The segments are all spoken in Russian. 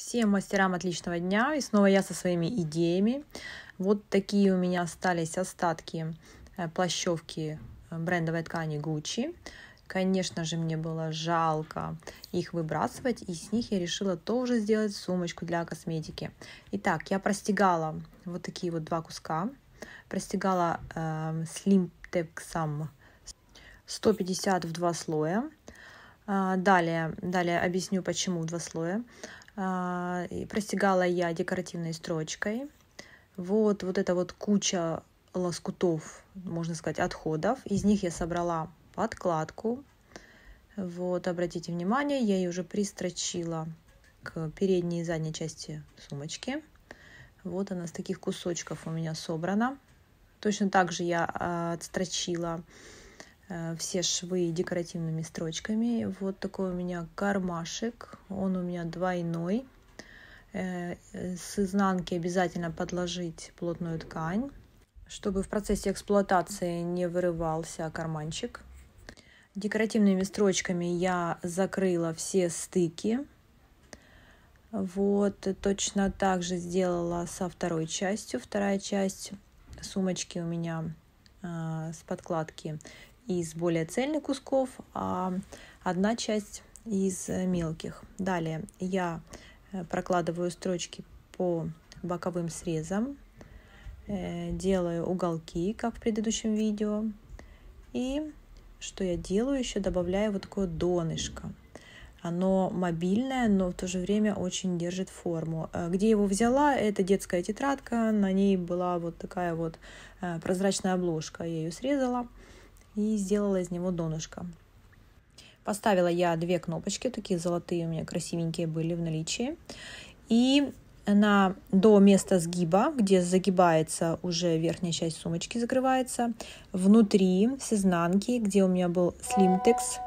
Всем мастерам отличного дня! И снова я со своими идеями. Вот такие у меня остались остатки э, плащевки э, брендовой ткани Gucci. Конечно же, мне было жалко их выбрасывать, и с них я решила тоже сделать сумочку для косметики. Итак, я простегала вот такие вот два куска. Простегала э, эм, Slim Texam 150 в два слоя. Э, далее, далее объясню, почему два слоя. А, простигала я декоративной строчкой. Вот, вот эта вот куча лоскутов, можно сказать, отходов. Из них я собрала подкладку. Вот, обратите внимание, я ее уже пристрочила к передней и задней части сумочки. Вот она с таких кусочков у меня собрана. Точно так же я а, отстрочила Э, все швы декоративными строчками. Вот такой у меня кармашек, он у меня двойной. Э, с изнанки обязательно подложить плотную ткань, чтобы в процессе эксплуатации не вырывался карманчик. Декоративными строчками я закрыла все стыки. Вот, точно так же сделала со второй частью. Вторая часть сумочки у меня э, с подкладки из более цельных кусков, а одна часть из э, мелких. Далее я э, прокладываю строчки по боковым срезам, э, делаю уголки, как в предыдущем видео. И что я делаю, еще добавляю вот такое донышко. Оно мобильное, но в то же время очень держит форму. Где его взяла, это детская тетрадка, на ней была вот такая вот прозрачная обложка, я ее срезала и сделала из него донышко. Поставила я две кнопочки, такие золотые у меня красивенькие были в наличии. И на, до места сгиба, где загибается уже верхняя часть сумочки, закрывается, внутри, с изнанки, где у меня был слимтекс,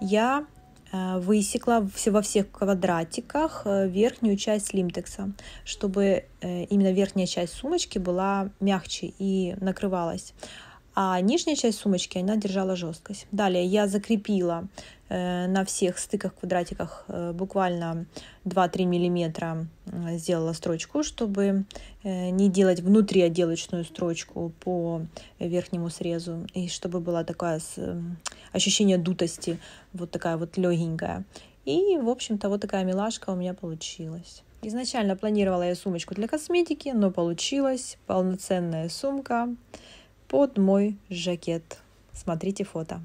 я э, высекла во всех квадратиках э, верхнюю часть слимтекса, чтобы э, именно верхняя часть сумочки была мягче и накрывалась а нижняя часть сумочки, она держала жесткость. Далее я закрепила э, на всех стыках, квадратиках э, буквально 2-3 миллиметра э, сделала строчку, чтобы не делать внутри отделочную строчку по верхнему срезу, и чтобы было такое ощущение дутости, вот такая вот легенькая. И, в общем-то, вот такая милашка у меня получилась. Изначально планировала я сумочку для косметики, но получилась полноценная сумка под мой жакет. Смотрите фото.